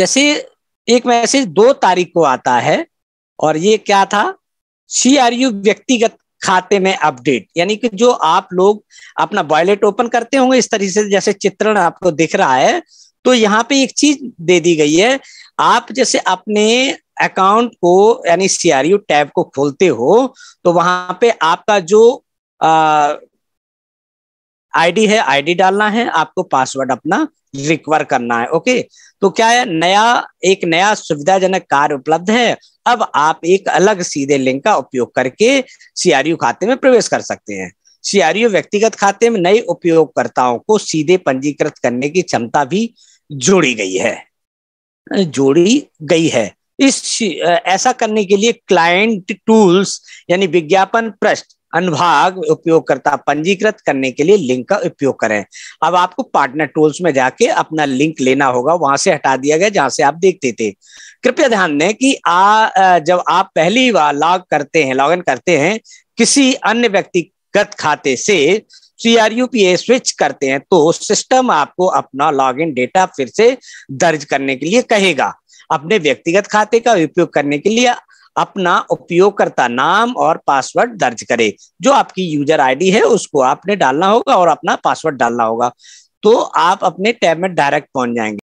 जैसे एक मैसेज दो तारीख को आता है और ये क्या था सीआरयू व्यक्तिगत खाते में अपडेट यानी कि जो आप लोग अपना वॉयलेट ओपन करते होंगे इस तरीके से जैसे चित्रण आपको दिख रहा है तो यहाँ पे एक चीज दे दी गई है आप जैसे अपने अकाउंट को यानी सीआरयू टैब को खोलते हो तो वहां पे आपका जो आईडी है आईडी डालना है आपको पासवर्ड अपना रिकवर करना है ओके तो क्या है नया एक नया सुविधाजनक कार्य उपलब्ध है अब आप एक अलग सीधे लिंक का उपयोग करके सीआरयू खाते में प्रवेश कर सकते हैं सीआरयू व्यक्तिगत खाते में नए उपयोगकर्ताओं को सीधे पंजीकृत करने की क्षमता भी जोड़ी गई है जोड़ी गई है इस ऐसा करने के लिए क्लाइंट टूल्स यानी विज्ञापन पृष्ठ अनुभाग उपयोगकर्ता पंजीकृत करने के लिए लिंक का उपयोग करें अब आपको पार्टनर टूल्स में जाके अपना लिंक लेना होगा वहां से हटा दिया गया जहां से आप देखते थे कृपया ध्यान दें कि आ, जब आप पहली बार लॉग करते हैं लॉग इन करते हैं किसी अन्य व्यक्तिगत खाते से सीआरयू पी स्विच करते हैं तो सिस्टम आपको अपना लॉग डेटा फिर से दर्ज करने के लिए कहेगा अपने व्यक्तिगत खाते का उपयोग करने के लिए अपना उपयोगकर्ता नाम और पासवर्ड दर्ज करे जो आपकी यूजर आईडी है उसको आपने डालना होगा और अपना पासवर्ड डालना होगा तो आप अपने टैब में डायरेक्ट पहुंच जाएंगे